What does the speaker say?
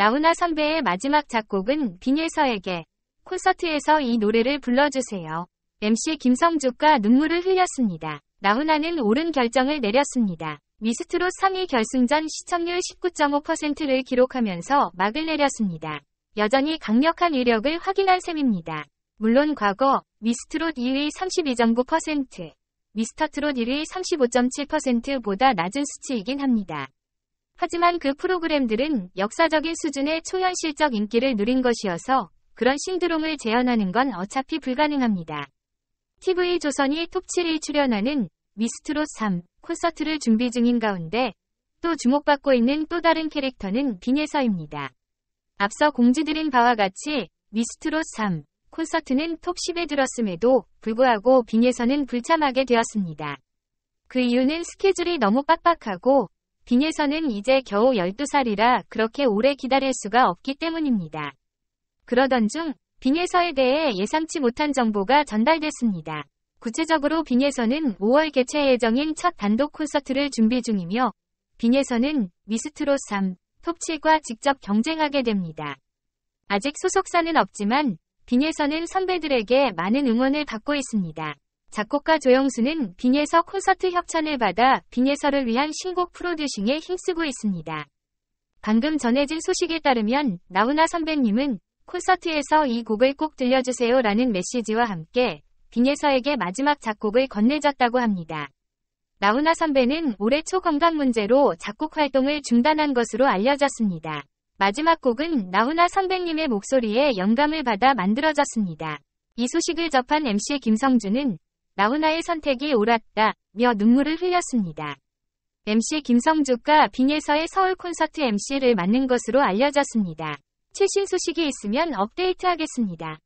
나훈아 선배의 마지막 작곡은 빈일서에게 콘서트에서 이 노래를 불러주세요. MC 김성주가 눈물을 흘렸습니다. 나훈아는 옳은 결정을 내렸습니다. 미스트롯 3위 결승전 시청률 19.5%를 기록하면서 막을 내렸습니다. 여전히 강력한 위력을 확인한 셈입니다. 물론 과거 미스트롯 2위 32.9%, 미스터트롯 1위 35.7%보다 낮은 수치이긴 합니다. 하지만 그 프로그램들은 역사적인 수준의 초현실적 인기를 누린 것이어서 그런 신드롬을 재현하는 건 어차피 불가능합니다. TV조선이 톱7일 출연하는 미스트롯 3 콘서트를 준비 중인 가운데 또 주목받고 있는 또 다른 캐릭터는 빈에서입니다 앞서 공지드린 바와 같이 미스트롯 3 콘서트는 톱10에 들었음에도 불구하고 빈에서는 불참하게 되었습니다. 그 이유는 스케줄이 너무 빡빡하고 빙에서는 이제 겨우 12살이라 그렇게 오래 기다릴 수가 없기 때문입니다. 그러던 중 빙에서에 대해 예상치 못한 정보가 전달됐습니다. 구체적으로 빙에서는 5월 개최 예정인 첫 단독 콘서트를 준비 중이며 빙에서는 미스트롯 3, 톱7과 직접 경쟁하게 됩니다. 아직 소속사는 없지만 빙에서는 선배들에게 많은 응원을 받고 있습니다. 작곡가 조영수는 빙에서 콘서트 협찬을 받아 빙에서를 위한 신곡 프로듀싱에 힘쓰고 있습니다. 방금 전해진 소식에 따르면 나훈아 선배님은 콘서트에서 이 곡을 꼭 들려주세요 라는 메시지와 함께 빙에서에게 마지막 작곡을 건네졌다고 합니다. 나훈아 선배는 올해 초 건강 문제로 작곡 활동을 중단한 것으로 알려졌습니다. 마지막 곡은 나훈아 선배님의 목소리에 영감을 받아 만들어졌습니다. 이 소식을 접한 MC 김성준은 나훈아의 선택이 옳았다, 며 눈물을 흘렸습니다. MC 김성주가 빙에서의 서울 콘서트 MC를 맡는 것으로 알려졌습니다. 최신 소식이 있으면 업데이트하겠습니다.